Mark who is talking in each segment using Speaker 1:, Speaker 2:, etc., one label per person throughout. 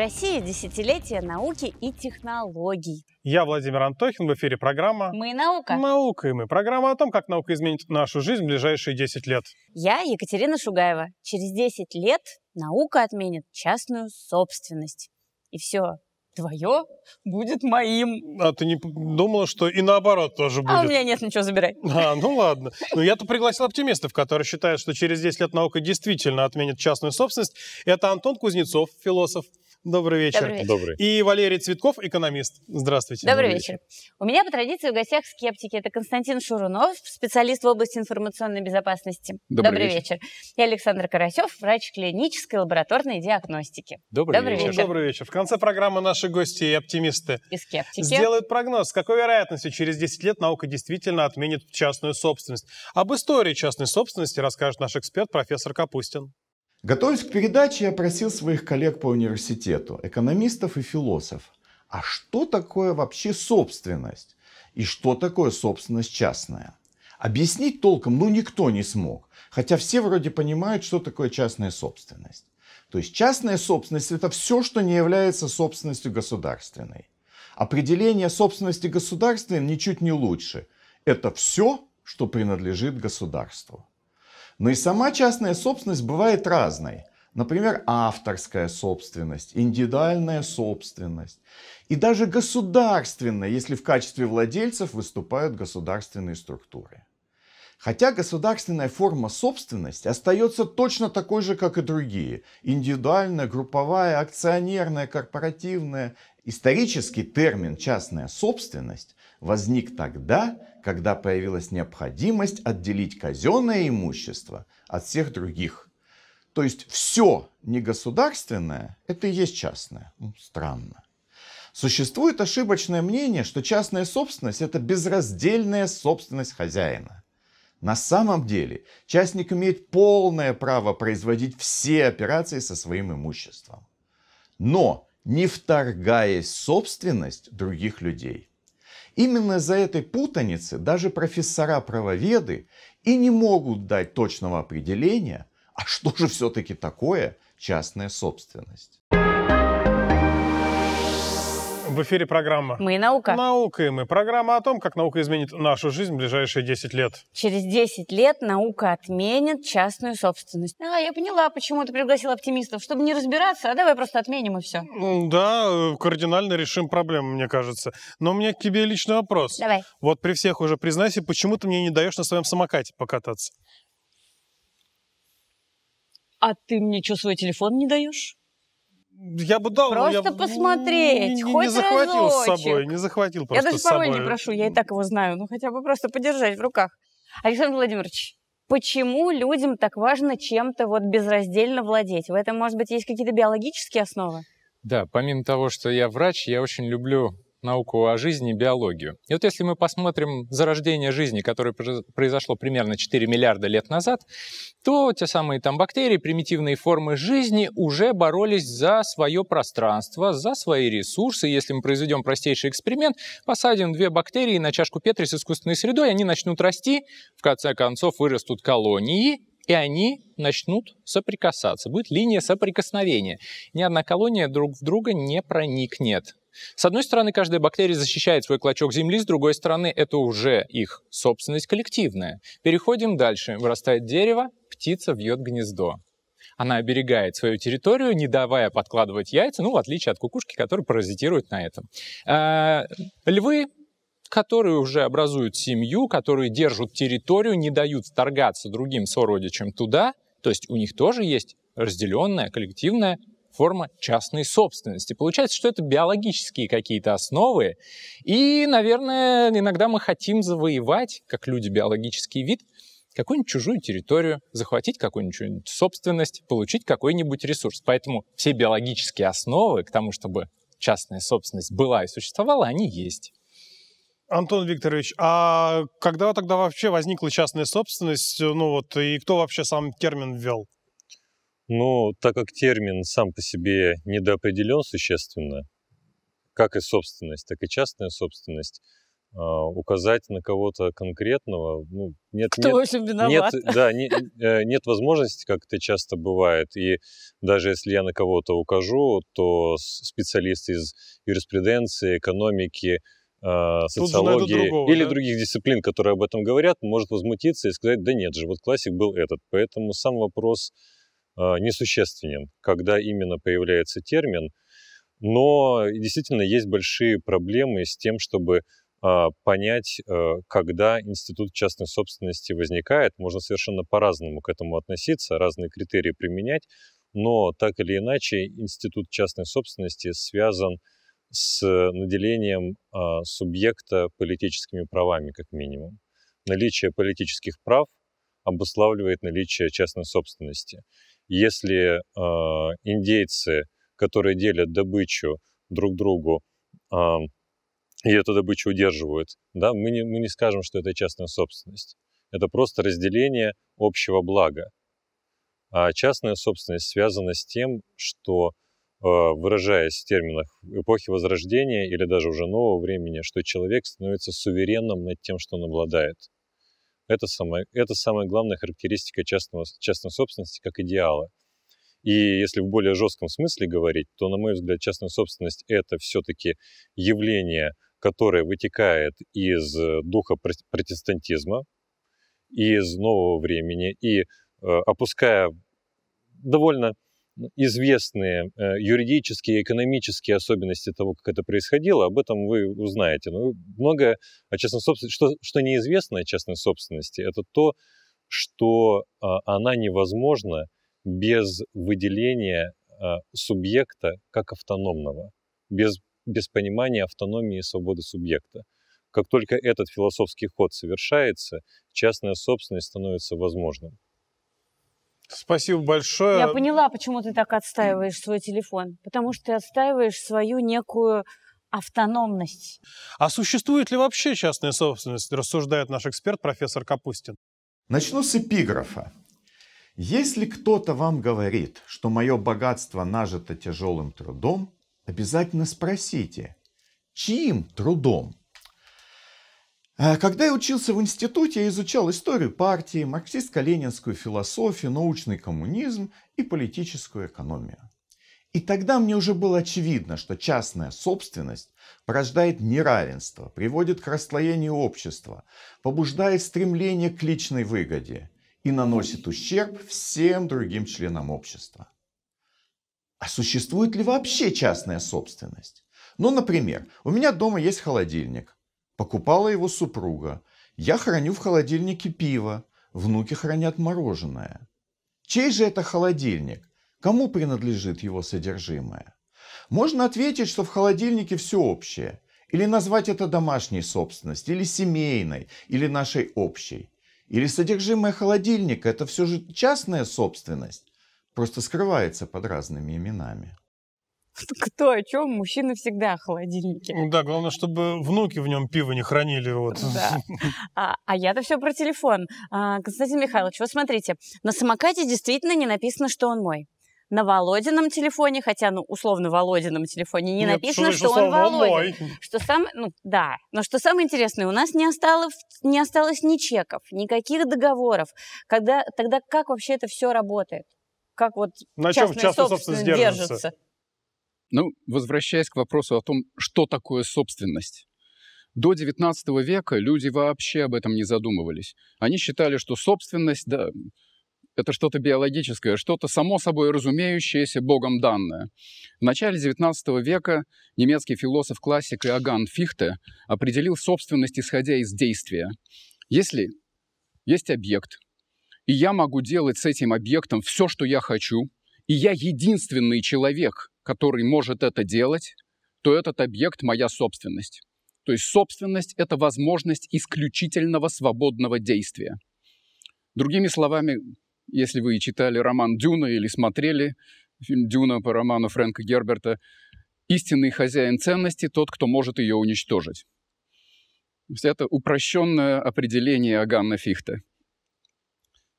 Speaker 1: России десятилетия науки и технологий.
Speaker 2: Я Владимир Антохин, в эфире программа «Мы и наука». «Наука и мы». Программа о том, как наука изменит нашу жизнь в ближайшие 10 лет.
Speaker 1: Я Екатерина Шугаева. Через 10 лет наука отменит частную собственность. И все твое будет моим.
Speaker 2: А ты не думала, что и наоборот тоже будет? А у меня
Speaker 1: нет ничего, забирай.
Speaker 2: А, ну ладно. Ну я-то пригласил оптимистов, которые считают, что через 10 лет наука действительно отменит частную собственность. Это Антон Кузнецов, философ, Добрый вечер. Добрый вечер. Добрый. И Валерий Цветков, экономист. Здравствуйте. Добрый, Добрый вечер. вечер.
Speaker 1: У меня по традиции в гостях скептики. Это Константин Шурунов, специалист в области информационной безопасности. Добрый, Добрый вечер. вечер. И Александр Карасев, врач клинической лабораторной диагностики. Добрый, Добрый вечер. вечер. Добрый
Speaker 2: вечер. В конце программы наши гости и оптимисты и скептики. сделают прогноз, с какой вероятностью через 10 лет наука действительно отменит частную собственность. Об истории частной собственности расскажет наш эксперт профессор Капустин.
Speaker 3: Готовясь к передаче, я просил своих коллег по университету, экономистов и философов, а что такое вообще собственность? И что такое собственность частная? Объяснить толком, ну, никто не смог. Хотя все вроде понимают, что такое частная собственность. То есть частная собственность – это все, что не является собственностью государственной. Определение собственности государственной ничуть не лучше. Это все, что принадлежит государству. Но и сама частная собственность бывает разной. Например, авторская собственность, индивидуальная собственность. И даже государственная, если в качестве владельцев выступают государственные структуры. Хотя государственная форма собственности остается точно такой же, как и другие. Индивидуальная, групповая, акционерная, корпоративная. Исторический термин «частная собственность» возник тогда, когда появилась необходимость отделить казенное имущество от всех других. То есть все негосударственное – это и есть частное. Ну, странно. Существует ошибочное мнение, что частная собственность – это безраздельная собственность хозяина. На самом деле частник имеет полное право производить все операции со своим имуществом. Но не вторгаясь в собственность других людей. Именно из-за этой путаницы даже профессора-правоведы и не могут дать точного определения, а что же все-таки такое частная собственность.
Speaker 2: В эфире программа «Мы наука». «Наука и мы». Программа о том, как наука изменит нашу жизнь в ближайшие 10 лет.
Speaker 1: Через 10 лет наука отменит частную собственность. А, я поняла, почему ты пригласил оптимистов. Чтобы не разбираться, а давай просто отменим и все.
Speaker 2: Да, э, кардинально решим проблему, мне кажется. Но у меня к тебе личный вопрос. Давай. Вот при всех уже признайся, почему ты мне не даешь на своем самокате покататься?
Speaker 1: А ты мне что, свой телефон не даешь? я бы дал. Просто я посмотреть. Не, не, хоть не захватил разочек. с собой, не захватил
Speaker 2: просто Я даже пароль не прошу,
Speaker 1: я и так его знаю. Ну, хотя бы просто подержать в руках. Александр Владимирович, почему людям так важно чем-то вот безраздельно владеть? В этом, может быть, есть какие-то биологические основы?
Speaker 4: Да, помимо того, что я врач, я очень люблю науку о жизни биологию. И вот если мы посмотрим зарождение жизни, которое произошло примерно 4 миллиарда лет назад, то те самые там бактерии, примитивные формы жизни уже боролись за свое пространство, за свои ресурсы. Если мы произведем простейший эксперимент, посадим две бактерии на чашку Петри с искусственной средой, они начнут расти, в конце концов вырастут колонии, и они начнут соприкасаться. Будет линия соприкосновения. Ни одна колония друг в друга не проникнет. С одной стороны, каждая бактерия защищает свой клочок земли, с другой стороны, это уже их собственность коллективная. Переходим дальше. Вырастает дерево, птица вьет гнездо. Она оберегает свою территорию, не давая подкладывать яйца, ну, в отличие от кукушки, которая паразитирует на этом. Э, львы которые уже образуют семью, которые держат территорию, не дают вторгаться другим сородичам туда, то есть у них тоже есть разделенная коллективная форма частной собственности. Получается, что это биологические какие-то основы, и, наверное, иногда мы хотим завоевать, как люди биологический вид, какую-нибудь чужую территорию, захватить какую-нибудь собственность, получить какой-нибудь ресурс. Поэтому все биологические основы к тому, чтобы частная собственность была и существовала, они есть.
Speaker 2: Антон Викторович, а когда тогда вообще возникла частная собственность, ну вот, и кто вообще сам термин ввел?
Speaker 5: Ну, так как термин сам по себе недоопределен существенно, как и собственность, так и частная собственность, а, указать на кого-то конкретного, ну, нет, Кто нет, виноват? нет, да, не, э, нет возможности, как это часто бывает, и даже если я на кого-то укажу, то специалисты из юриспруденции, экономики, а, социологии другого, или да? других дисциплин, которые об этом говорят, может возмутиться и сказать, да нет же, вот классик был этот, поэтому сам вопрос а, несущественен, когда именно появляется термин, но действительно есть большие проблемы с тем, чтобы а, понять, а, когда институт частной собственности возникает. Можно совершенно по-разному к этому относиться, разные критерии применять, но так или иначе институт частной собственности связан с э, наделением субъекта политическими правами, как минимум. Наличие политических прав обуславливает наличие частной собственности. Если э, индейцы, которые делят добычу друг другу, э, и эту добычу удерживают, да, мы, не, мы не скажем, что это частная собственность. Это просто разделение общего блага. А частная собственность связана с тем, что, а, выражаясь в терминах эпохи Возрождения или даже уже нового времени, что человек становится суверенным над тем, что он обладает. Это, самая это самая главная характеристика частного, частной собственности как идеала. И если в более жестком смысле говорить, то, на мой взгляд, частная собственность – это все-таки явление, которое вытекает из э, духа протестантизма, из нового времени. И э, опуская довольно известные э, юридические и экономические особенности того, как это происходило. Об этом вы узнаете. Но ну, многое о частной собственности, что, что неизвестно о частной собственности, это то, что а, она невозможна без выделения а, субъекта как автономного, без, без понимания автономии и свободы субъекта. Как только этот философский ход совершается, частная собственность становится возможным.
Speaker 2: Спасибо большое.
Speaker 5: Я
Speaker 1: поняла, почему ты так отстаиваешь свой телефон. Потому что ты отстаиваешь свою некую автономность.
Speaker 2: А существует ли вообще частная собственность, рассуждает наш эксперт профессор Капустин.
Speaker 3: Начну с эпиграфа. Если кто-то вам говорит, что мое богатство нажито тяжелым трудом, обязательно спросите, чьим трудом? А когда я учился в институте, я изучал историю партии, марксистско-ленинскую философию, научный коммунизм и политическую экономию. И тогда мне уже было очевидно, что частная собственность порождает неравенство, приводит к расслоению общества, побуждает стремление к личной выгоде и наносит ущерб всем другим членам общества. А существует ли вообще частная собственность? Ну, например, у меня дома есть холодильник, Покупала его супруга. Я храню в холодильнике пиво, внуки хранят мороженое. Чей же это холодильник? Кому принадлежит его содержимое? Можно ответить, что в холодильнике все общее. Или назвать это домашней собственностью, или семейной, или нашей общей. Или содержимое холодильника – это все же частная собственность, просто скрывается под разными именами.
Speaker 1: кто, о чем, мужчины всегда холодильники. Ну да,
Speaker 2: главное, чтобы внуки в нем пиво не хранили. Вот. Да.
Speaker 1: А, а я-то все про телефон. А, Константин Михайлович, вот смотрите, на самокате действительно не написано, что он мой на Володином телефоне, хотя, ну, условно, Володином телефоне не Нет, написано, что, что, он Володин. Что сам, ну, да. Но что самое интересное, у нас не осталось, не осталось ни чеков, никаких договоров. Когда, тогда как вообще это все работает? Как вот На частная чем частная собственность, собственность держится? держится?
Speaker 6: Ну, возвращаясь к вопросу о том, что такое собственность. До XIX века люди вообще об этом не задумывались. Они считали, что собственность да, – это что-то биологическое, что-то само собой разумеющееся, богом данное. В начале XIX века немецкий философ-классик Иоганн Фихте определил собственность, исходя из действия. Если есть объект, и я могу делать с этим объектом все, что я хочу, и я единственный человек, который может это делать, то этот объект – моя собственность. То есть собственность – это возможность исключительного свободного действия. Другими словами, если вы читали роман «Дюна» или смотрели фильм «Дюна» по роману Фрэнка Герберта, истинный хозяин ценности – тот, кто может ее уничтожить. То это упрощенное определение Аганна Фихта.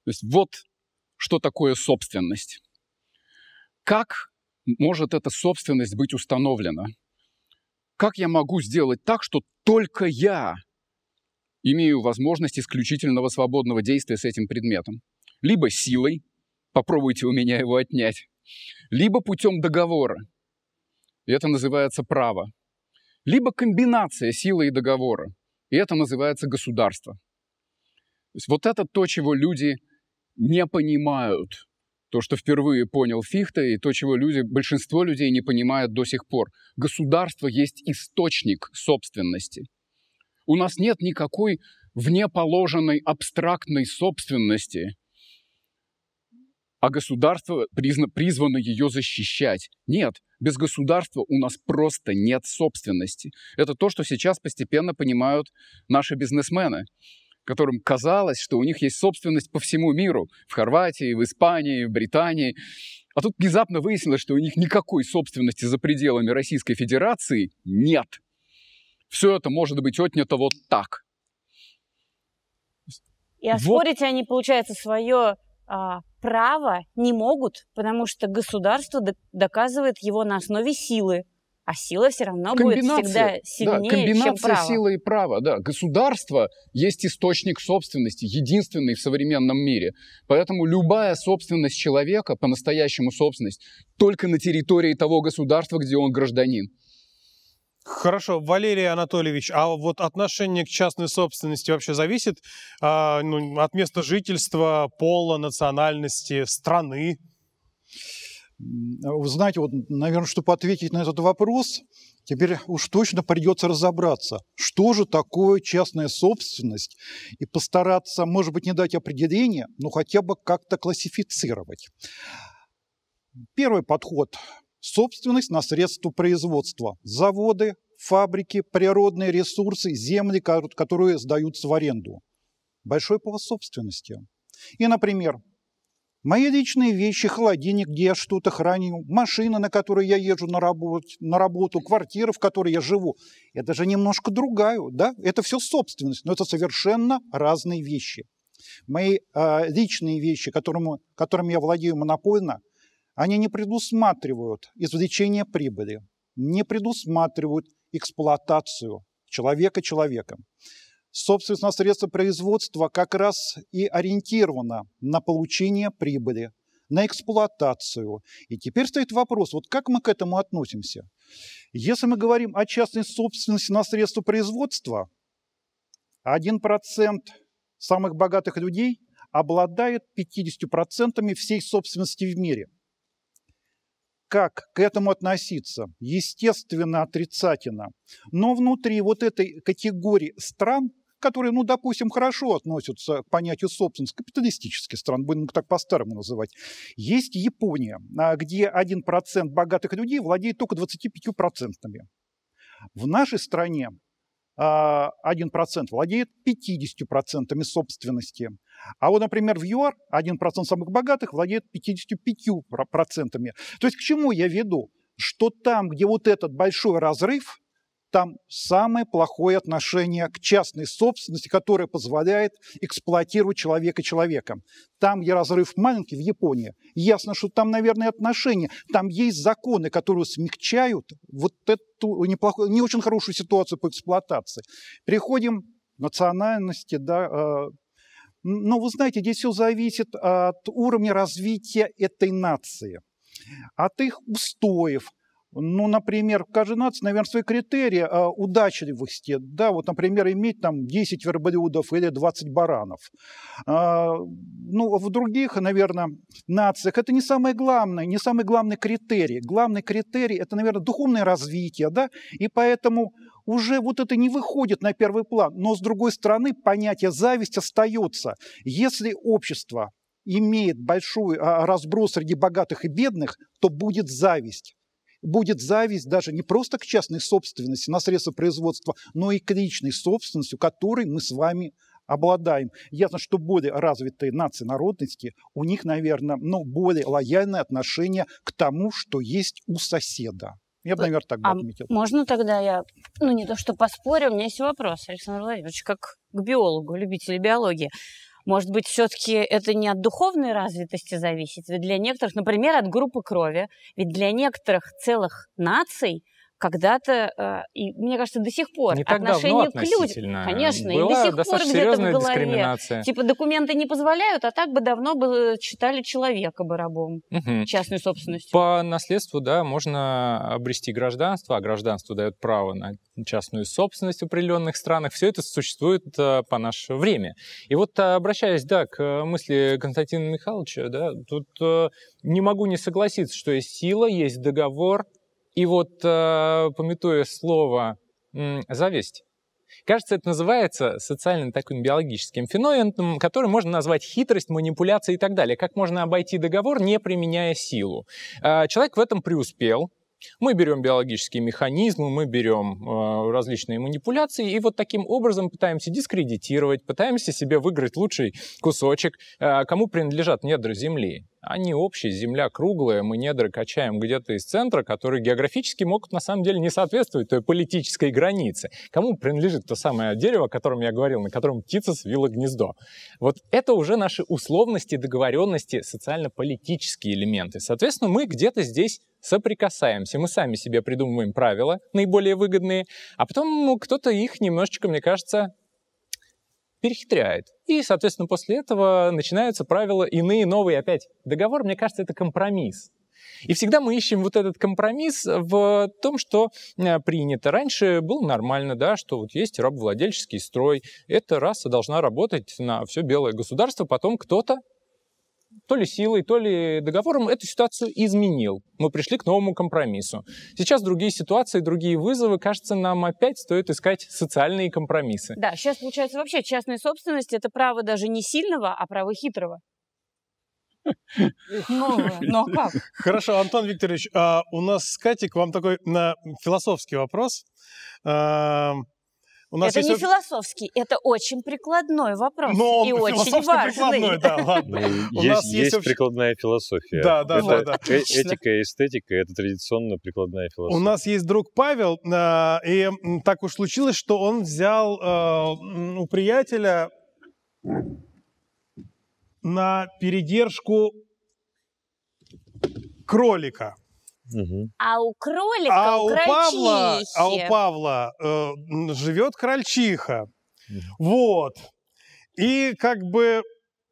Speaker 6: То есть вот что такое собственность. Как может эта собственность быть установлена? Как я могу сделать так, что только я имею возможность исключительного свободного действия с этим предметом? Либо силой, попробуйте у меня его отнять, либо путем договора, и это называется право, либо комбинация силы и договора, и это называется государство. То есть вот это то, чего люди не понимают – то, что впервые понял Фихта и то, чего люди, большинство людей не понимают до сих пор. Государство есть источник собственности. У нас нет никакой внеположенной абстрактной собственности, а государство призна, призвано ее защищать. Нет, без государства у нас просто нет собственности. Это то, что сейчас постепенно понимают наши бизнесмены которым казалось, что у них есть собственность по всему миру, в Хорватии, в Испании, в Британии. А тут внезапно выяснилось, что у них никакой собственности за пределами Российской Федерации нет. Все это может быть отнято вот так.
Speaker 1: И оспорить вот. они, получается, свое а, право не могут, потому что государство доказывает его на основе силы а сила все равно будет всегда сильнее, да, комбинация чем право. силы
Speaker 6: и права, да. Государство есть источник собственности, единственный в современном мире. Поэтому любая собственность человека, по-настоящему собственность, только на территории того государства, где он гражданин. Хорошо, Валерий Анатольевич, а вот
Speaker 2: отношение к частной собственности вообще зависит а, ну, от места жительства, пола, национальности, страны?
Speaker 7: вы знаете, вот, наверное, чтобы ответить на этот вопрос, теперь уж точно придется разобраться, что же такое частная собственность, и постараться, может быть, не дать определения, но хотя бы как-то классифицировать. Первый подход – собственность на средства производства. Заводы, фабрики, природные ресурсы, земли, которые сдаются в аренду. Большой по собственности. И, например, Мои личные вещи, холодильник, где я что-то храню, машина, на которой я езжу на, работу, на работу, квартира, в которой я живу. Это же немножко другая, да? Это все собственность, но это совершенно разные вещи. Мои э, личные вещи, которым, которыми я владею монопольно, они не предусматривают извлечение прибыли, не предусматривают эксплуатацию человека человеком собственно, средство производства как раз и ориентировано на получение прибыли, на эксплуатацию. И теперь стоит вопрос, вот как мы к этому относимся? Если мы говорим о частной собственности на средства производства, 1% самых богатых людей обладает 50% всей собственности в мире. Как к этому относиться? Естественно, отрицательно. Но внутри вот этой категории стран которые, ну, допустим, хорошо относятся к понятию собственности капиталистических стран, будем так по-старому называть. Есть Япония, а, где 1% богатых людей владеет только 25%. В нашей стране 1% а, владеет 50% собственности. А вот, например, в ЮАР 1% самых богатых владеет 55%. То есть к чему я веду? Что там, где вот этот большой разрыв – там самое плохое отношение к частной собственности, которое позволяет эксплуатировать человека человеком. Там, где разрыв маленький, в Японии, ясно, что там, наверное, отношения. Там есть законы, которые смягчают вот эту неплохую, не очень хорошую ситуацию по эксплуатации. Переходим к национальности, да, э, но ну, вы знаете, здесь все зависит от уровня развития этой нации, от их устоев, ну, например, каждый нация, наверное, свои критерии э, удачливости. Да, вот, например, иметь там 10 верблюдов или 20 баранов. Э, ну, в других, наверное, нациях это не самое главное, не самый главный критерий. Главный критерий – это, наверное, духовное развитие, да, и поэтому уже вот это не выходит на первый план. Но, с другой стороны, понятие зависть остается. Если общество имеет большой а, разброс среди богатых и бедных, то будет зависть будет зависть даже не просто к частной собственности на средства производства, но и к личной собственности, которой мы с вами обладаем. Ясно, что более развитые нации народности, у них, наверное, ну, более лояльное отношение к тому, что есть у соседа. Я бы, наверное, так бы а отметил.
Speaker 1: Можно тогда я, ну не то что поспорю, у меня есть вопрос, Александр Владимирович, как к биологу, любителю биологии. Может быть, все-таки это не от духовной развитости зависит, ведь для некоторых, например, от группы крови, ведь для некоторых целых наций – когда-то, э, и мне кажется, до сих пор не отношение к людям, конечно, Была и до сих пор где-то в голове. Типа документы не позволяют, а так бы давно бы э, считали человека бы рабом,
Speaker 4: угу. частной собственностью. По наследству, да, можно обрести гражданство, а гражданство дает право на частную собственность в определенных странах. Все это существует э, по наше время. И вот обращаясь, да, к мысли Константина Михайловича, да, тут не могу не согласиться, что есть сила, есть договор, и вот, э, пометуя слово «зависть», Кажется, это называется социальным таким биологическим феноменом, который можно назвать хитрость, манипуляция и так далее. Как можно обойти договор, не применяя силу. Э, человек в этом преуспел, мы берем биологические механизмы, мы берем э, различные манипуляции и вот таким образом пытаемся дискредитировать, пытаемся себе выиграть лучший кусочек, э, кому принадлежат недра Земли. Они общие, Земля круглая, мы недра качаем где-то из центра, которые географически могут на самом деле не соответствовать той политической границе. Кому принадлежит то самое дерево, о котором я говорил, на котором птица свила гнездо? Вот это уже наши условности, договоренности, социально-политические элементы. Соответственно, мы где-то здесь соприкасаемся. Мы сами себе придумываем правила наиболее выгодные, а потом ну, кто-то их немножечко, мне кажется, перехитряет. И, соответственно, после этого начинаются правила иные, новые опять. Договор, мне кажется, это компромисс. И всегда мы ищем вот этот компромисс в том, что э, принято. Раньше было нормально, да, что вот есть рабовладельческий строй, эта раса должна работать на все белое государство, потом кто-то то ли силой, то ли договором эту ситуацию изменил. Мы пришли к новому компромиссу. Сейчас другие ситуации, другие вызовы. Кажется, нам опять стоит искать социальные компромиссы.
Speaker 1: Да, сейчас получается вообще частная собственность – это право даже не сильного, а право хитрого. Ну, ну а
Speaker 2: как? Хорошо, Антон Викторович, а у нас с Катей к вам такой на э, философский вопрос. Эм, у нас это не
Speaker 1: философский, это очень прикладной вопрос. Но и очень важный. да, ну,
Speaker 5: У есть, нас есть, есть прикладная философия. Да, да, это да, да. Э, этика и эстетика – это традиционно прикладная философия. У
Speaker 2: нас есть друг Павел, а, и так уж случилось, что он взял а, у приятеля на передержку кролика.
Speaker 1: А у кролика, а у, у Павла, а у
Speaker 2: Павла э, живет крольчиха. Вот. И как бы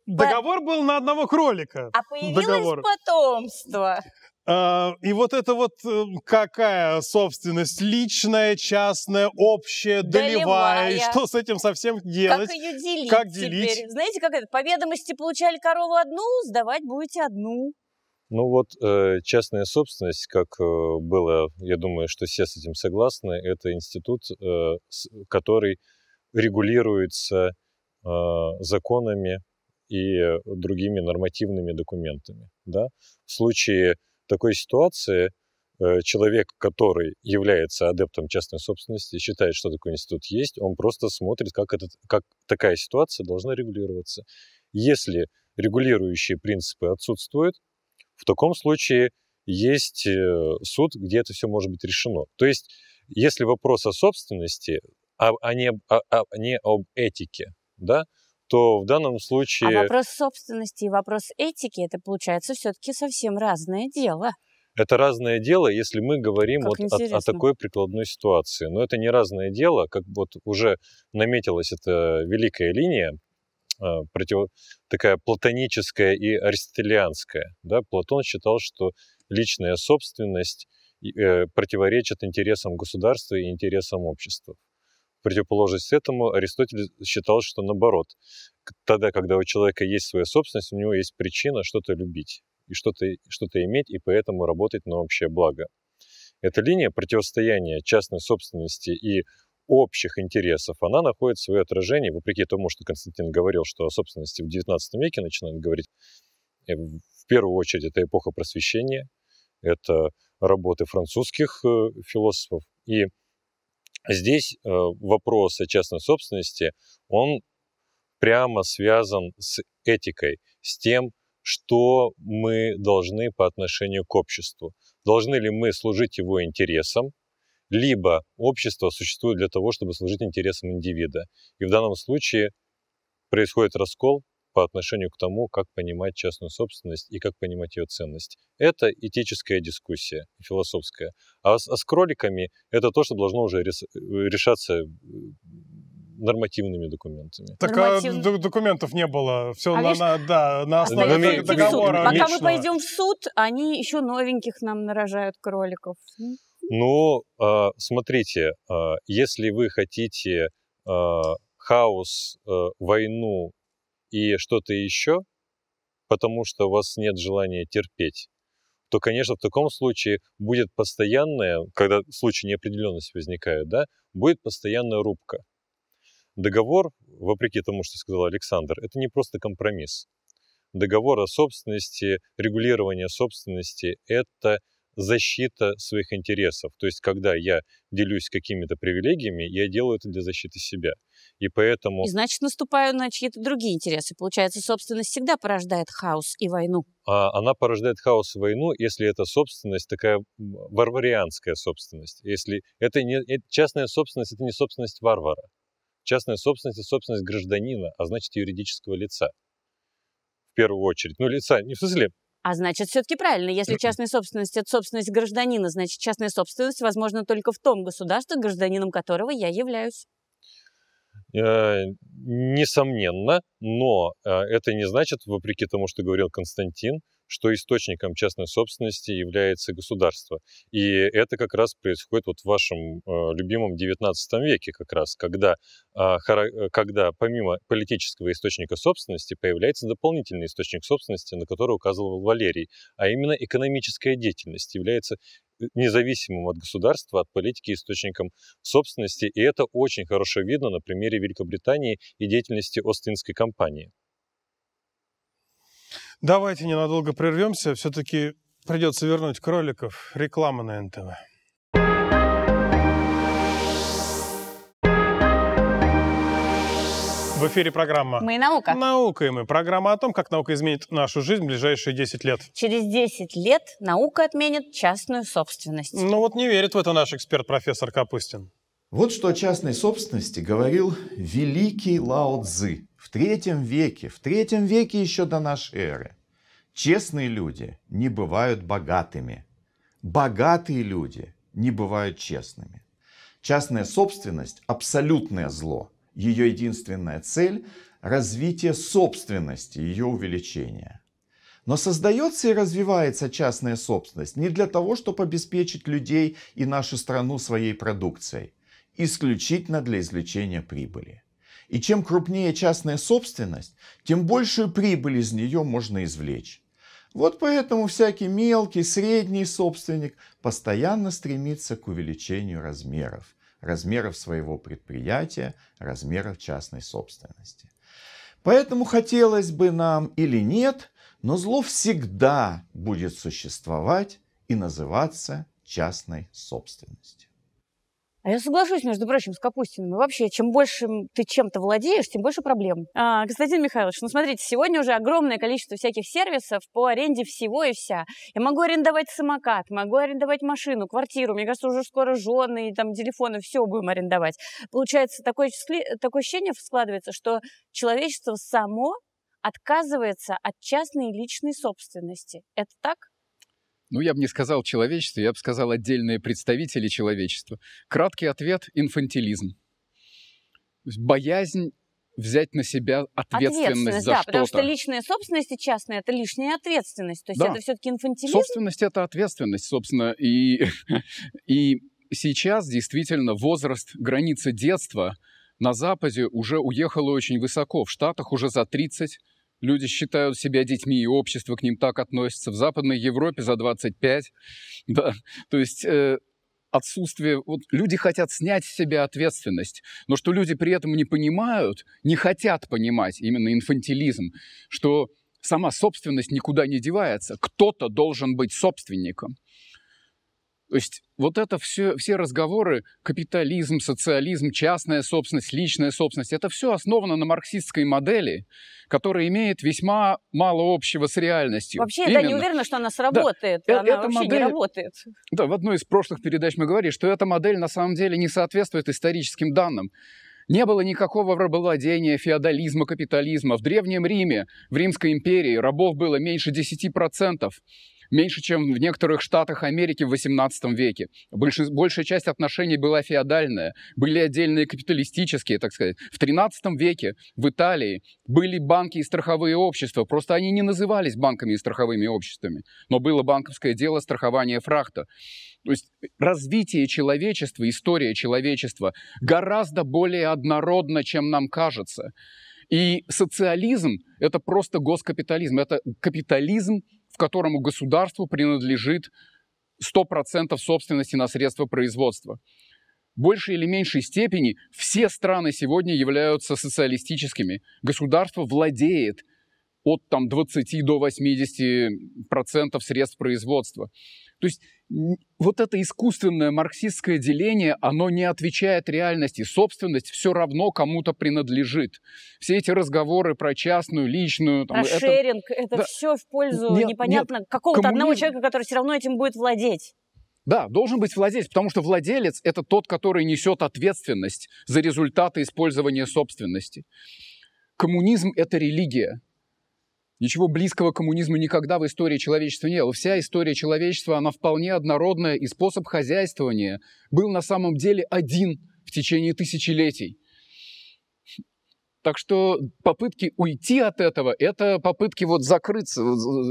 Speaker 2: договор По... был на одного кролика. А появилось договор.
Speaker 1: потомство.
Speaker 2: А, и вот это вот э, какая собственность? Личная, частная, общая, долевая. долевая.
Speaker 1: Что
Speaker 5: с этим совсем делать? Как
Speaker 1: ее делить? Как делить? Теперь? Знаете, как это? По ведомости получали корову одну, сдавать будете одну.
Speaker 5: Ну вот, э, частная собственность, как э, было, я думаю, что все с этим согласны, это институт, э, который регулируется а, законами и другими нормативными документами. Да? В случае такой ситуации человек, который является адептом частной собственности, считает, что такой институт есть, он просто смотрит, как, этот, как такая ситуация должна регулироваться. Если регулирующие принципы отсутствуют, в таком случае есть э, суд, где это все может быть решено. То есть, если вопрос о собственности, а, а не, а, а не об этике, да, то в данном а случае... А вопрос
Speaker 1: собственности и вопрос этики, это получается все-таки совсем разное дело.
Speaker 5: Это разное дело, если мы говорим вот о, о такой прикладной ситуации. Но это не разное дело, как вот уже наметилась эта великая линия Э, против... такая платоническая и аристотелианская. Да? Платон считал, что личная собственность э, противоречит интересам государства и интересам общества. В противоположность этому Аристотель считал, что наоборот, тогда, когда у человека есть своя собственность, у него есть причина что-то любить и что-то что иметь, и поэтому работать на общее благо. Эта линия противостояния частной собственности и общих интересов, она находит свое отражение, вопреки тому, что Константин говорил, что о собственности в XIX веке начинают говорить, э, в первую очередь, это эпоха просвещения, это работы французских э, философов. И здесь э, вопрос о частной собственности, он прямо связан с этикой, с тем, что мы должны по отношению к обществу. Должны ли мы служить его интересам, либо общество существует для того, чтобы служить интересам индивида. И в данном случае происходит раскол по отношению к тому, как понимать частную собственность и как понимать ее ценность. Это этическая дискуссия, философская. А с, а с кроликами это то, что должно уже э, решаться э, нормативными документами. Так Норматив...
Speaker 2: а, документов не было. Все а на, лишь... на, да, на а основе
Speaker 5: договора. Пока мы пойдем
Speaker 1: в суд, они еще новеньких нам нарожают кроликов.
Speaker 5: Ну, а, смотрите, а, если вы хотите а, хаос, войну и что-то еще, потому что у вас нет желания терпеть, то, конечно, в таком случае будет постоянная, когда в случае неопределенности возникает, да, будет постоянная рубка. Договор, вопреки тому, что сказал Александр, это не просто компромисс. Договор о собственности, регулирование собственности – это защита своих интересов. То есть, когда я делюсь какими-то привилегиями, я делаю это для защиты себя. И поэтому... И
Speaker 1: значит, наступаю на чьи-то другие интересы. Получается, собственность всегда порождает хаос и войну.
Speaker 5: А она порождает хаос и войну, если это собственность такая варварианская собственность. Если это не э, частная собственность, это не собственность варвара. Частная собственность – это собственность гражданина, а значит юридического лица. В первую очередь. Ну, лица не в смысле
Speaker 1: а значит, все-таки правильно, если частная собственность – это собственность гражданина, значит, частная собственность возможна только в том государстве, гражданином которого я являюсь.
Speaker 5: Э, несомненно, но э, это не значит, вопреки тому, что говорил Константин, что источником частной собственности является государство. И это как раз происходит вот в вашем э, любимом 19 веке как раз, когда, а, э, когда помимо политического источника собственности появляется дополнительный источник собственности, на который указывал Валерий, а именно экономическая деятельность является э, независимым от государства, от политики источником собственности. И это очень хорошо видно на примере Великобритании и деятельности Остинской компании.
Speaker 2: Давайте ненадолго прервемся. Все-таки придется вернуть кроликов. Реклама на НТВ. В эфире программа «Мы и наука». Наука и мы. Программа о том, как наука изменит нашу жизнь в ближайшие 10 лет.
Speaker 1: Через 10 лет наука отменит частную собственность.
Speaker 3: Ну вот не верит в это наш эксперт
Speaker 2: профессор Капустин.
Speaker 3: Вот что о частной собственности говорил великий Лао Цзы в третьем веке, в третьем веке еще до нашей эры, честные люди не бывают богатыми. Богатые люди не бывают честными. Частная собственность – абсолютное зло. Ее единственная цель – развитие собственности, ее увеличение. Но создается и развивается частная собственность не для того, чтобы обеспечить людей и нашу страну своей продукцией, исключительно для извлечения прибыли. И чем крупнее частная собственность, тем большую прибыль из нее можно извлечь. Вот поэтому всякий мелкий, средний собственник постоянно стремится к увеличению размеров. Размеров своего предприятия, размеров частной собственности. Поэтому хотелось бы нам или нет, но зло всегда будет существовать и называться частной собственностью.
Speaker 1: А я соглашусь, между прочим, с Капустиным. И вообще, чем больше ты чем-то владеешь, тем больше проблем. А, Константин Михайлович, ну смотрите, сегодня уже огромное количество всяких сервисов по аренде всего и вся. Я могу арендовать самокат, могу арендовать машину, квартиру. Мне кажется, уже скоро жены и там телефоны, все будем арендовать. Получается, такое, такое ощущение складывается, что человечество само отказывается от частной личной собственности. Это так?
Speaker 6: ну, я бы не сказал человечество, я бы сказал отдельные представители человечества. Краткий ответ – инфантилизм. Боязнь взять на себя ответственность, ответственность за да, что-то. потому что
Speaker 1: личная собственность и частная – это лишняя ответственность. То есть да. это все-таки инфантилизм?
Speaker 6: Собственность – это ответственность, собственно. И, и сейчас действительно возраст, граница детства на Западе уже уехала очень высоко. В Штатах уже за 30 Люди считают себя детьми, и общество к ним так относится. В Западной Европе за 25. Да. То есть э, отсутствие... Вот люди хотят снять с себя ответственность, но что люди при этом не понимают, не хотят понимать, именно инфантилизм, что сама собственность никуда не девается. Кто-то должен быть собственником. То есть вот это все, все разговоры, капитализм, социализм, частная собственность, личная собственность, это все основано на марксистской модели, которая имеет весьма мало общего с реальностью. Вообще, Именно. я не уверена,
Speaker 1: что она сработает. Да, э, она эта вообще модель, не работает.
Speaker 6: Да, в одной из прошлых передач мы говорили, что эта модель на самом деле не соответствует историческим данным. Не было никакого рабовладения, феодализма, капитализма. В Древнем Риме, в Римской империи рабов было меньше 10% меньше, чем в некоторых штатах Америки в XVIII веке. Больш, большая часть отношений была феодальная, были отдельные капиталистические, так сказать. В XIII веке в Италии были банки и страховые общества, просто они не назывались банками и страховыми обществами, но было банковское дело страхования фрахта. То есть развитие человечества, история человечества гораздо более однородна, чем нам кажется. И социализм – это просто госкапитализм, это капитализм которому государству принадлежит 100% собственности на средства производства. В большей или меньшей степени все страны сегодня являются социалистическими. Государство владеет от там, 20 до 80% средств производства. То есть вот это искусственное марксистское деление, оно не отвечает реальности. Собственность все равно кому-то принадлежит. Все эти разговоры про частную, личную... Там, про это, шеринг,
Speaker 1: это да, все в пользу нет, непонятно нет, какого-то коммунизм... одного человека, который все равно
Speaker 6: этим будет владеть. Да, должен быть владелец, потому что владелец – это тот, который несет ответственность за результаты использования собственности. Коммунизм – это религия. Ничего близкого к коммунизму никогда в истории человечества не было. Вся история человечества, она вполне однородная, и способ хозяйствования был на самом деле один в течение тысячелетий. Так что попытки уйти от этого – это попытки вот закрыться,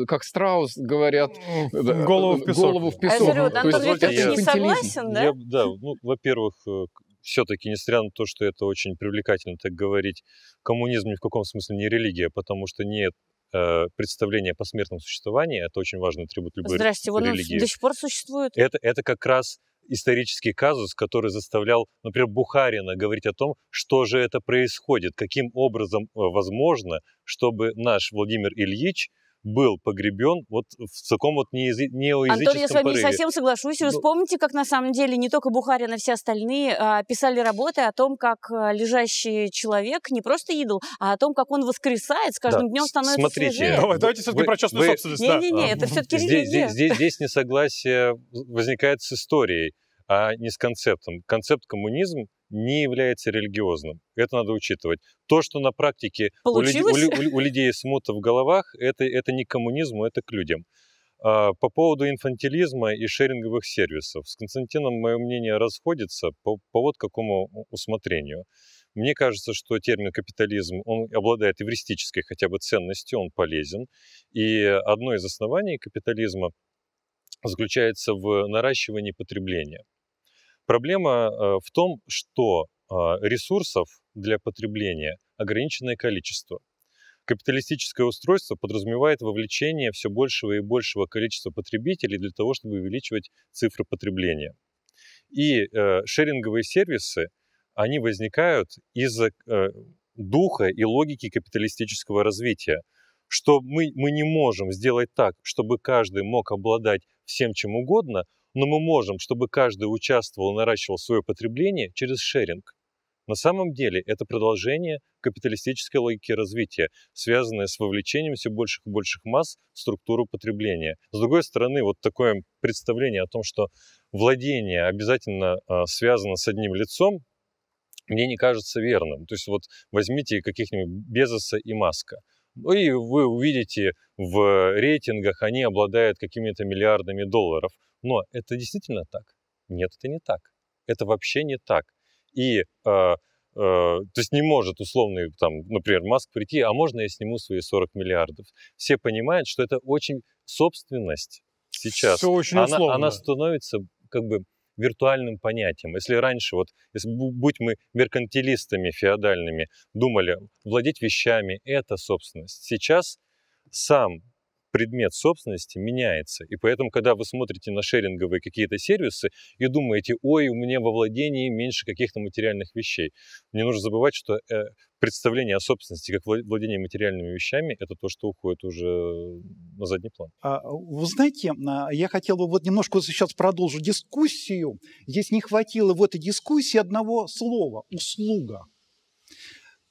Speaker 6: как Страус говорят, ну, э, голову в э, песок. Голову в песок. А я говорю, вот, Антон есть, не
Speaker 5: согласен, да? Я, да, ну, во-первых, э, все-таки, несмотря на то, что это очень привлекательно так говорить, коммунизм ни в каком смысле не религия, потому что нет Э, представление о посмертном существовании, это очень важный атрибут любой Здрасте, религии. Здрасте, он до сих
Speaker 1: пор существует?
Speaker 5: Это, это как раз исторический казус, который заставлял, например, Бухарина говорить о том, что же это происходит, каким образом э, возможно, чтобы наш Владимир Ильич – был погребен вот в таком вот неоязыческом Антон, я с вами порыве. не совсем
Speaker 1: соглашусь. Вы ну вспомните, как на самом деле не только Бухарин, а все остальные а, писали работы о том, как а, лежащий человек не просто идол, а о том, как он воскресает, с каждым да. днем становится Смотрите, свежее. Давай, давайте все-таки про частную
Speaker 5: вы... собственность. Не-не-не, да. это а. все-таки здесь, здесь, здесь, здесь несогласие возникает с историей, а не с концептом. Концепт коммунизм не является религиозным. Это надо учитывать. То, что на практике у людей, у, у людей смута в головах, это, это не к коммунизму, это к людям. А, по поводу инфантилизма и шеринговых сервисов. С Константином мое мнение расходится по, по вот какому усмотрению. Мне кажется, что термин капитализм, он обладает эвристической хотя бы ценностью, он полезен. И одно из оснований капитализма заключается в наращивании потребления – Проблема э, в том, что а, ресурсов для потребления ограниченное количество. Капиталистическое устройство подразумевает вовлечение все большего и большего количества потребителей для того, чтобы увеличивать цифры потребления. И э, шеринговые сервисы, они возникают из э, духа и логики капиталистического развития, что мы, мы не можем сделать так, чтобы каждый мог обладать всем чем угодно, но мы можем, чтобы каждый участвовал и наращивал свое потребление через шеринг. На самом деле это продолжение капиталистической логики развития, связанное с вовлечением все больших и больших масс в структуру потребления. С другой стороны, вот такое представление о том, что владение обязательно а, связано с одним лицом, мне не кажется верным. То есть вот возьмите каких-нибудь Безоса и Маска. Ну и вы увидите в рейтингах, они обладают какими-то миллиардами долларов. Но это действительно так? Нет, это не так. Это вообще не так. И э, то есть не может условный, там, например, Маск прийти, а можно я сниму свои 40 миллиардов? Все понимают, что это очень собственность сейчас. Все очень она, условно. Она становится как бы виртуальным понятием. Если раньше, вот, если, будь мы меркантилистами феодальными, думали, владеть вещами – это собственность. Сейчас сам предмет собственности меняется. И поэтому, когда вы смотрите на шеринговые какие-то сервисы и думаете, ой, у меня во владении меньше каких-то материальных вещей, не нужно забывать, что э, представление о собственности как владение материальными вещами – это то, что уходит уже на задний план.
Speaker 7: А, вы знаете, а, я хотел бы вот немножко сейчас продолжить дискуссию. Здесь не хватило в этой дискуссии одного слова – услуга.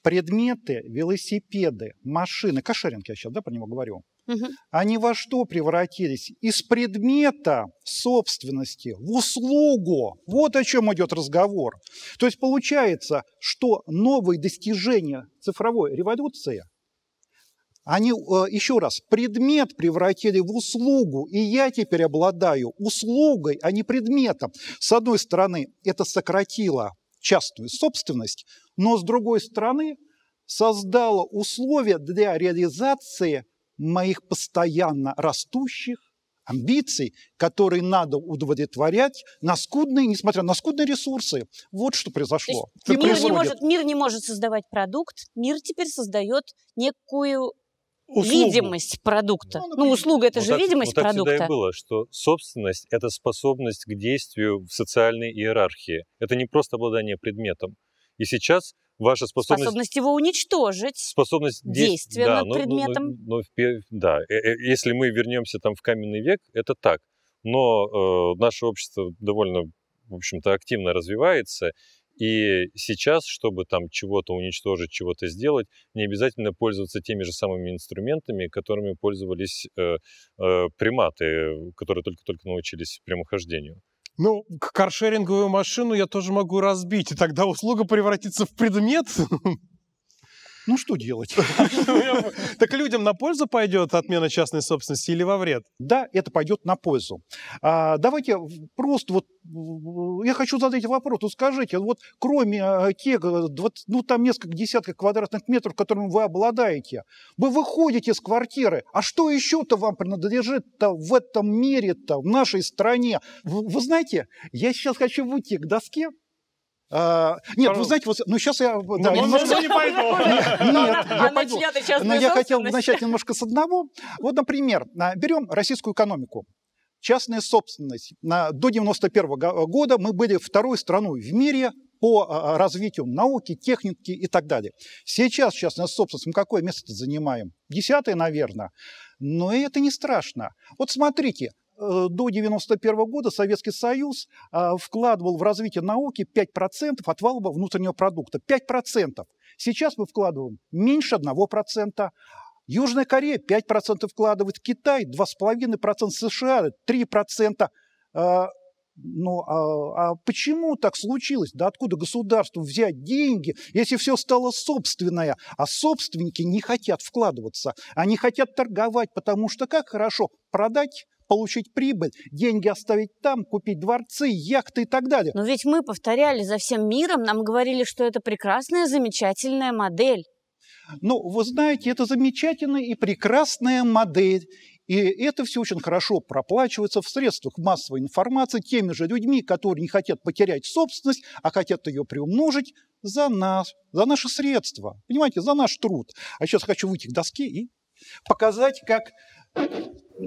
Speaker 7: Предметы, велосипеды, машины, кошеринг я сейчас да, про него говорю – они во что превратились? Из предмета собственности в услугу. Вот о чем идет разговор. То есть получается, что новые достижения цифровой революции – они, э, еще раз, предмет превратили в услугу, и я теперь обладаю услугой, а не предметом. С одной стороны, это сократило частную собственность, но с другой стороны, создало условия для реализации моих постоянно растущих амбиций, которые надо удовлетворять на скудные, несмотря на скудные ресурсы. Вот что произошло. То есть, мир, не может,
Speaker 1: мир не может создавать продукт, мир теперь создает некую Услугу. видимость продукта. Ну, ну услуга это вот ну, же так, видимость вот ну, продукта. Так всегда и было,
Speaker 5: что собственность это способность к действию в социальной иерархии. Это не просто обладание предметом. И сейчас ваша способность...
Speaker 1: Способность его уничтожить.
Speaker 5: Способность действия да, над ну, ну предметом. Ну, ну, ну, да, э, э, если мы вернемся там в каменный век, это так. Но э, наше общество довольно, в общем-то, активно развивается, и сейчас, чтобы там чего-то уничтожить, чего-то сделать, не обязательно пользоваться теми же самыми инструментами, которыми пользовались э, э, приматы, которые только-только научились прямохождению.
Speaker 2: Ну, каршеринговую машину я тоже могу разбить, и тогда услуга превратится в предмет. Ну что делать? Так людям на пользу пойдет отмена частной собственности или во вред? Да, это пойдет на пользу. А, давайте просто
Speaker 7: вот я хочу задать вопрос. Вот скажите, вот кроме а, тех, э, ну там несколько десятков квадратных метров, которыми вы обладаете, вы выходите из квартиры, а что еще-то вам принадлежит-то в этом мире-то, в нашей стране? Вы, вы знаете, я сейчас хочу выйти к доске, а, нет, Пару... вы знаете, вот, ну сейчас я... Ну, немножко... не пойду. Нет, я пойду. Но я хотел начать немножко с одного. Вот, например, а, берем российскую экономику. Частная собственность. До 91 года мы были второй страной в мире по а, а, развитию науки, техники и так далее. Сейчас частная собственность, мы какое место занимаем? Десятое, наверное. Но это не страшно. Вот смотрите, Э, до 91 года Советский Союз а, вкладывал в развитие науки 5% от валового внутреннего продукта. 5%. Сейчас мы вкладываем меньше 1%. Южная Корея 5% вкладывает, Китай 2,5%, США 3%. А, ну, а, а почему так случилось? Да откуда государству взять деньги, если все стало собственное? А собственники не хотят вкладываться, они хотят торговать, потому что как хорошо продать получить прибыль, деньги оставить там, купить дворцы, яхты
Speaker 1: и так далее. Но ведь мы повторяли за всем миром, нам говорили, что это прекрасная, замечательная модель.
Speaker 7: Ну, вы знаете, это замечательная и прекрасная модель. И это все очень хорошо проплачивается в средствах массовой информации теми же людьми, которые не хотят потерять собственность, а хотят ее приумножить за нас, за наши средства, понимаете, за наш труд. А сейчас хочу выйти к доске и показать, как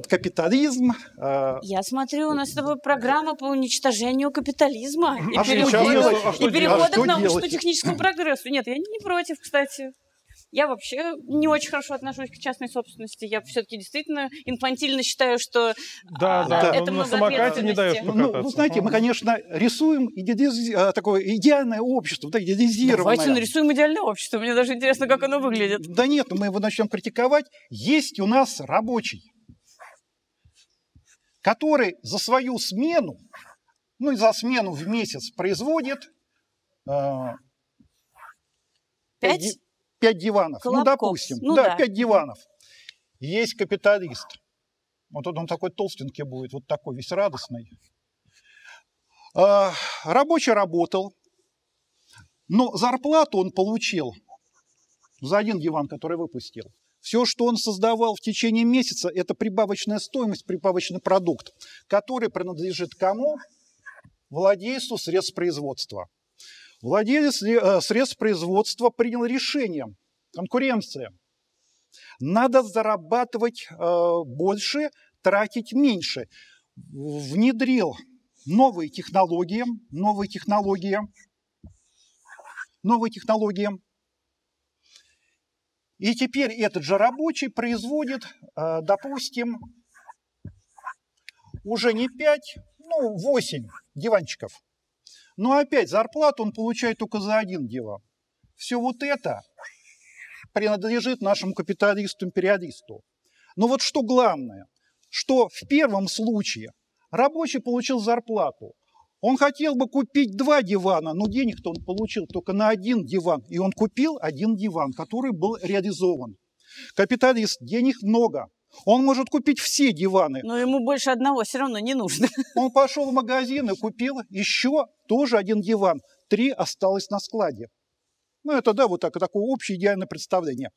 Speaker 7: капитализм. А,
Speaker 1: я смотрю, у нас с тобой программа по уничтожению капитализма и а перехода, а и перехода а к научно-техническому прогрессу. Нет, я не против, кстати. Я вообще не очень хорошо отношусь к частной собственности. Я все-таки действительно инфантильно считаю, что да, а, да, это ну, на самокате не дает ну, покататься. Ну, ну, знаете, мы,
Speaker 7: конечно, рисуем идеализ... А, такое идеальное общество, да, идеализированное. Давайте нарисуем
Speaker 1: идеальное общество.
Speaker 7: Мне даже интересно, как оно выглядит. Да нет, мы его начнем критиковать. Есть у нас рабочий который за свою смену, ну и за смену в месяц производит э, 5? 5 диванов. Ну, колобков. Ну, допустим, ну, да, да, 5 диванов. Есть капиталист. Вот он, такой толстенький будет, вот такой весь радостный. Э, рабочий работал, но зарплату он получил за один диван, который выпустил, все, что он создавал в течение месяца, это прибавочная стоимость, прибавочный продукт, который принадлежит кому? Владельцу средств производства. Владелец э, средств производства принял решение, конкуренция. Надо зарабатывать э, больше, тратить меньше. Внедрил новые технологии, новые технологии, новые технологии – и теперь этот же рабочий производит, э, допустим, уже не 5, ну 8 диванчиков. Но опять зарплату он получает только за один диван. Все вот это принадлежит нашему капиталисту-империалисту. Но вот что главное, что в первом случае рабочий получил зарплату, он хотел бы купить два дивана, но денег-то он получил только на один диван. И он купил один диван, который был реализован. Капиталист, денег много. Он может купить все диваны. Но ему больше одного все равно не нужно. Он пошел в магазин и купил еще тоже один диван. Три осталось на складе. Ну, это, да, вот так, такое общее идеальное представление.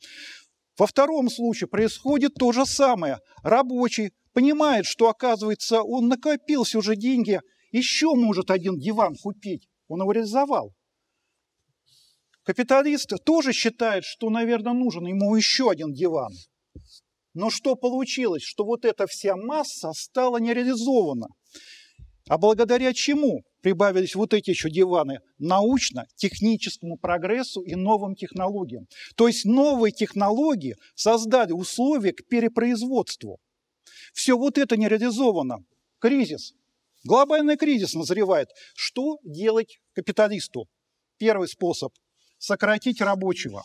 Speaker 7: Во втором случае происходит то же самое. Рабочий понимает, что, оказывается, он накопил все же деньги – еще может один диван купить. Он его реализовал. Капиталист тоже считает, что, наверное, нужен ему еще один диван. Но что получилось? Что вот эта вся масса стала нереализована. А благодаря чему прибавились вот эти еще диваны? Научно-техническому прогрессу и новым технологиям. То есть новые технологии создали условия к перепроизводству. Все вот это нереализовано. Кризис – Глобальный кризис назревает. Что делать капиталисту? Первый способ – сократить рабочего.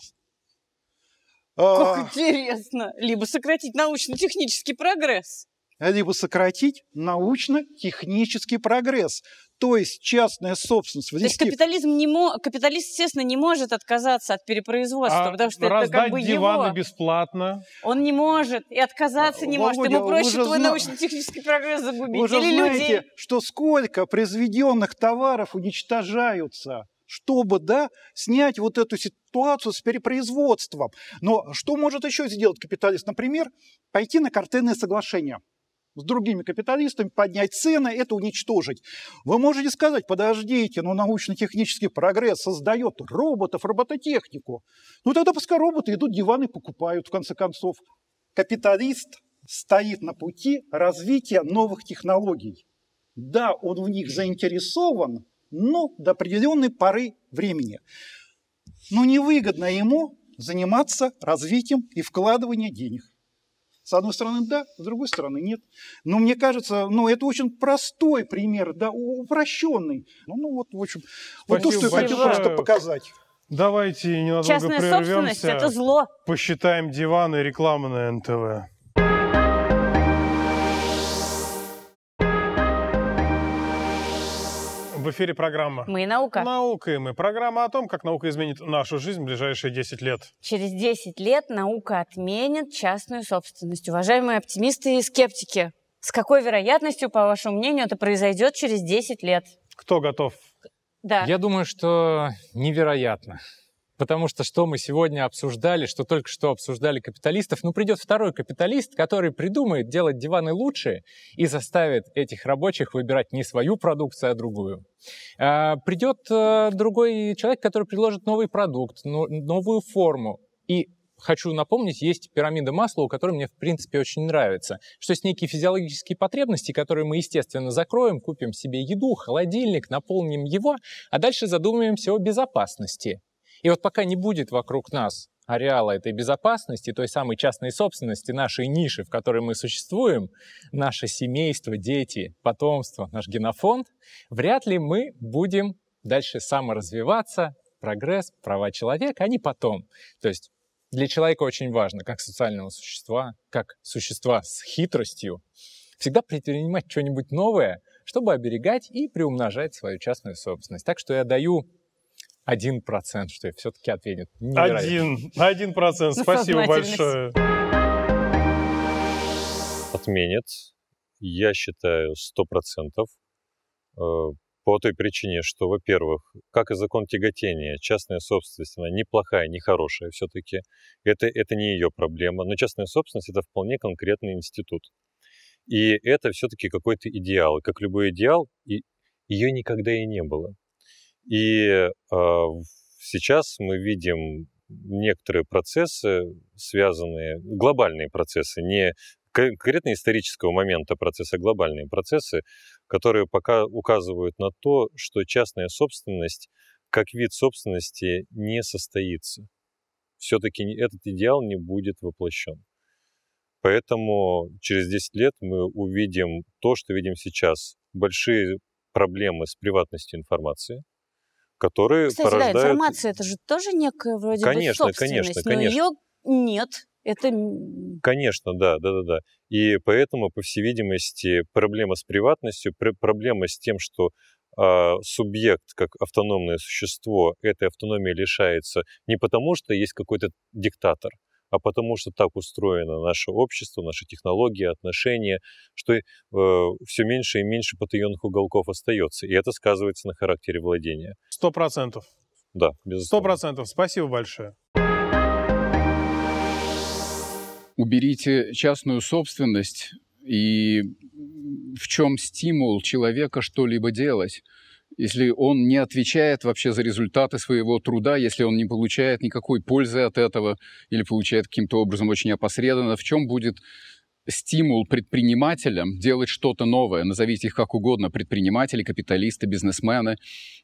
Speaker 7: А, как
Speaker 1: интересно. Либо сократить научно-технический прогресс
Speaker 7: либо сократить научно-технический прогресс то есть частная собственность. Внести... То есть
Speaker 1: капитализм не мо... капиталист, естественно, не может отказаться от перепроизводства,
Speaker 2: а потому что это как бы диваны его. бесплатно.
Speaker 1: Он не может и отказаться а, не Володя, может. Ему проще твой зна... научно-технический прогресс загубить. Вы же Или знаете, людей.
Speaker 7: что сколько произведенных товаров уничтожаются чтобы да, снять вот эту ситуацию с перепроизводством. Но что может еще сделать капиталист? Например, пойти на картельные соглашения с другими капиталистами, поднять цены, это уничтожить. Вы можете сказать, подождите, но научно-технический прогресс создает роботов, робототехнику. Ну тогда пускай роботы идут, диваны покупают, в конце концов. Капиталист стоит на пути развития новых технологий. Да, он в них заинтересован, но до определенной поры времени. Но невыгодно ему заниматься развитием и вкладыванием денег. С одной стороны, да, с другой стороны, нет. Но мне кажется, ну, это очень простой пример, да, упрощенный. Ну, ну вот, в общем, Спасибо вот то, что я хотел просто
Speaker 2: показать. Давайте ненадолго Частная прервемся. Частная собственность – это зло. Посчитаем диваны рекламы на НТВ. В эфире программа. Мы наука. Наука и мы. Программа о том, как наука изменит нашу жизнь в ближайшие 10 лет.
Speaker 1: Через 10 лет наука отменит частную собственность. Уважаемые оптимисты и скептики, с какой вероятностью, по вашему мнению, это произойдет через 10 лет? Кто готов? Да.
Speaker 4: Я думаю, что невероятно. Потому что что мы сегодня обсуждали, что только что обсуждали капиталистов, ну придет второй капиталист, который придумает делать диваны лучше и заставит этих рабочих выбирать не свою продукцию, а другую. А, придет э, другой человек, который предложит новый продукт, новую форму. И хочу напомнить, есть пирамида масла, у которой мне, в принципе, очень нравится, что есть некие физиологические потребности, которые мы, естественно, закроем, купим себе еду, холодильник, наполним его, а дальше задумаемся о безопасности. И вот пока не будет вокруг нас ареала этой безопасности, той самой частной собственности, нашей ниши, в которой мы существуем, наше семейство, дети, потомство, наш генофонд, вряд ли мы будем дальше саморазвиваться, прогресс, права человека, они а потом. То есть для человека очень важно, как социального существа, как существа с хитростью, всегда предпринимать что-нибудь новое, чтобы оберегать и приумножать свою частную собственность. Так что я даю один процент, что я все-таки ответит. Один, один процент. Спасибо большое.
Speaker 5: Отменят, я считаю, сто процентов. Э, по той причине, что, во-первых, как и закон тяготения, частная собственность, она неплохая, не хорошая все-таки. Это, это не ее проблема. Но частная собственность – это вполне конкретный институт. И это все-таки какой-то идеал. И как любой идеал, и ее никогда и не было. И э, сейчас мы видим некоторые процессы, связанные, глобальные процессы, не конкретно исторического момента процесса, а глобальные процессы, которые пока указывают на то, что частная собственность как вид собственности не состоится. Все-таки этот идеал не будет воплощен. Поэтому через 10 лет мы увидим то, что видим сейчас. Большие проблемы с приватностью информации – которые Кстати, порождают... да, информация
Speaker 1: это же тоже некая вроде конечно, бы собственность, конечно, конечно. но ее нет. Это...
Speaker 5: Конечно, да, да, да, да. И поэтому, по всей видимости, проблема с приватностью, проблема с тем, что э, субъект как автономное существо этой автономии лишается не потому, что есть какой-то диктатор, а потому что так устроено наше общество, наши технологии, отношения, что э, все меньше и меньше потаенных уголков остается. И это сказывается на характере владения.
Speaker 2: Сто процентов. Да, безусловно. Сто процентов. Спасибо большое.
Speaker 6: Уберите частную собственность и в чем стимул человека что-либо делать? если он не отвечает вообще за результаты своего труда, если он не получает никакой пользы от этого или получает каким-то образом очень опосредованно, в чем будет стимул предпринимателям делать что-то новое. Назовите их как угодно, предприниматели, капиталисты, бизнесмены,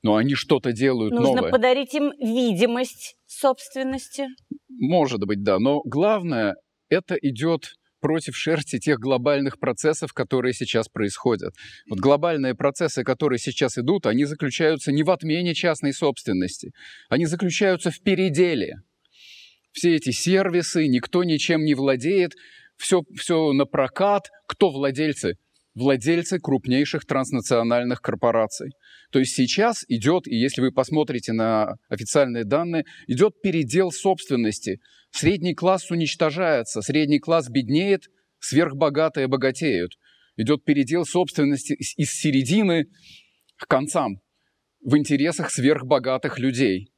Speaker 6: но они что-то делают Нужно новое. Нужно
Speaker 1: подарить им видимость собственности.
Speaker 6: Может быть, да, но главное, это идет против шерсти тех глобальных процессов, которые сейчас происходят. Вот глобальные процессы, которые сейчас идут, они заключаются не в отмене частной собственности, они заключаются в переделе. Все эти сервисы, никто ничем не владеет, все, все на прокат. Кто владельцы? Владельцы крупнейших транснациональных корпораций – то есть сейчас идет, и если вы посмотрите на официальные данные, идет передел собственности. Средний класс уничтожается, средний класс беднеет, сверхбогатые богатеют. Идет передел собственности из середины к концам в интересах сверхбогатых людей.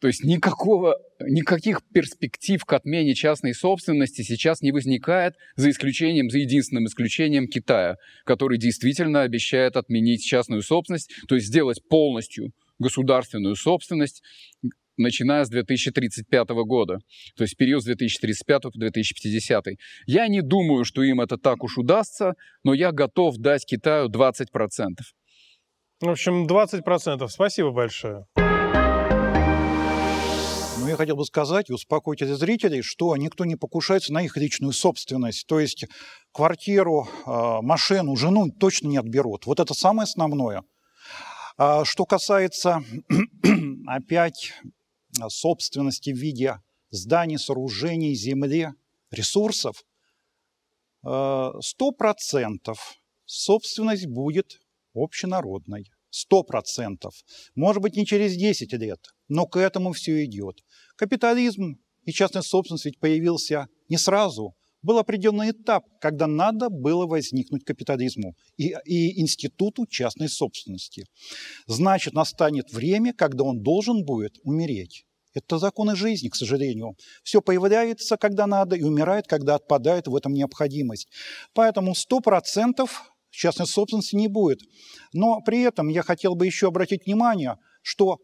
Speaker 6: То есть никакого, никаких перспектив к отмене частной собственности сейчас не возникает, за исключением, за единственным исключением Китая, который действительно обещает отменить частную собственность, то есть сделать полностью государственную собственность, начиная с 2035 года, то есть период с 2035 по 2050. Я не думаю, что им это так уж удастся, но я готов дать Китаю 20%.
Speaker 2: В общем, 20%. Спасибо большое я хотел бы сказать
Speaker 7: успокойте зрителей, что никто не покушается на их личную собственность. То есть квартиру, а, машину, жену точно не отберут. Вот это самое основное. А, что касается опять собственности в виде зданий, сооружений, земли, ресурсов, 100% а, собственность будет общенародной. 100%. Может быть, не через 10 лет, но к этому все идет. Капитализм и частная собственность ведь появился не сразу. Был определенный этап, когда надо было возникнуть капитализму и, и институту частной собственности. Значит, настанет время, когда он должен будет умереть. Это законы жизни, к сожалению. Все появляется, когда надо, и умирает, когда отпадает в этом необходимость. Поэтому 100% частной собственности не будет. Но при этом я хотел бы еще обратить внимание, что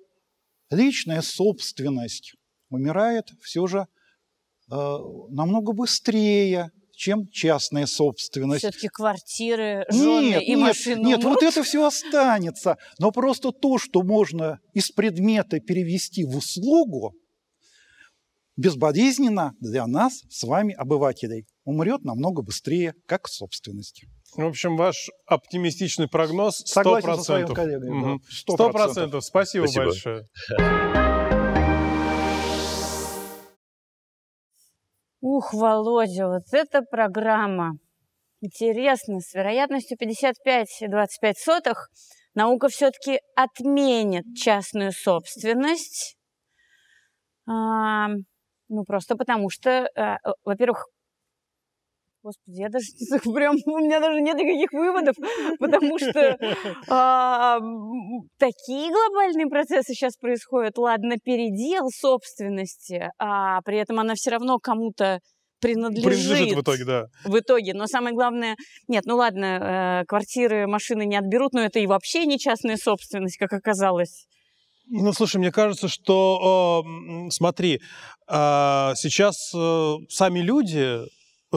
Speaker 7: личная собственность умирает все же э, намного быстрее, чем частная собственность.
Speaker 1: Все-таки квартиры, жены нет, и нет, машины. Нет, умрут. вот это
Speaker 7: все останется. Но просто то, что можно из предмета перевести в услугу, безболезненно для нас с вами, обывателей, умрет намного быстрее, как собственность.
Speaker 2: В общем, ваш оптимистичный прогноз 100%. Согласен со своим коллегой. Угу. 100%. 100%. Спасибо, Спасибо большое.
Speaker 1: Ух, Володя, вот эта программа. Интересно, с вероятностью 55,25 наука все-таки отменит частную собственность. А, ну, просто потому что, а, во-первых, Господи, я даже прям, у меня даже нет никаких выводов, потому что а, такие глобальные процессы сейчас происходят. Ладно, передел собственности, а при этом она все равно кому-то принадлежит. Принадлежит в итоге, да. В итоге, но самое главное, нет, ну ладно, э, квартиры, машины не отберут, но это и вообще не частная собственность, как оказалось.
Speaker 2: Ну, слушай, мне кажется, что, э, смотри, э, сейчас э, сами люди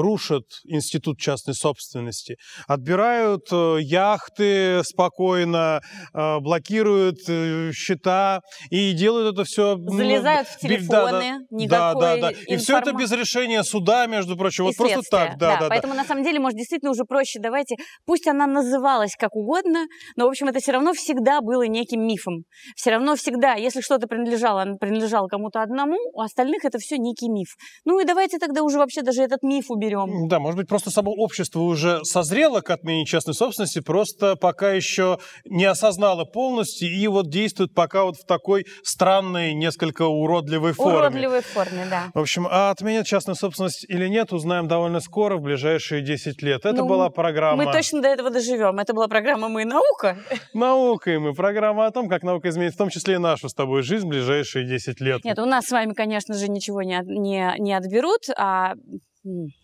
Speaker 2: рушат институт частной собственности, отбирают э, яхты спокойно, э, блокируют э, счета и делают это все... Залезают в телефоны, да, никакой да, да, да. И все это без решения суда, между прочим. вот следствия. просто так, да, да, да. Поэтому,
Speaker 1: на самом деле, может, действительно уже проще. Давайте, пусть она называлась как угодно, но, в общем, это все равно всегда было неким мифом. Все равно всегда, если что-то принадлежало, принадлежало кому-то одному, у остальных это все некий миф. Ну и давайте тогда уже вообще даже этот миф уберем берем.
Speaker 2: Да, может быть, просто само общество уже созрело к отмене частной собственности, просто пока еще не осознало полностью и вот действует пока вот в такой странной, несколько уродливой форме.
Speaker 1: Уродливой форме, да.
Speaker 2: В общем, а отменят частную собственность или нет, узнаем довольно скоро, в ближайшие 10 лет. Это ну, была программа... Мы точно
Speaker 1: до этого доживем. Это была программа «Мы наука».
Speaker 2: Наука и мы. Программа о том, как наука изменит, в том числе и нашу с тобой жизнь в ближайшие 10 лет.
Speaker 1: Нет, у нас с вами, конечно же, ничего не, не, не отберут, а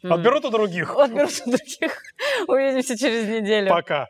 Speaker 1: Отберут у других. Отберут у других. Увидимся через неделю. Пока.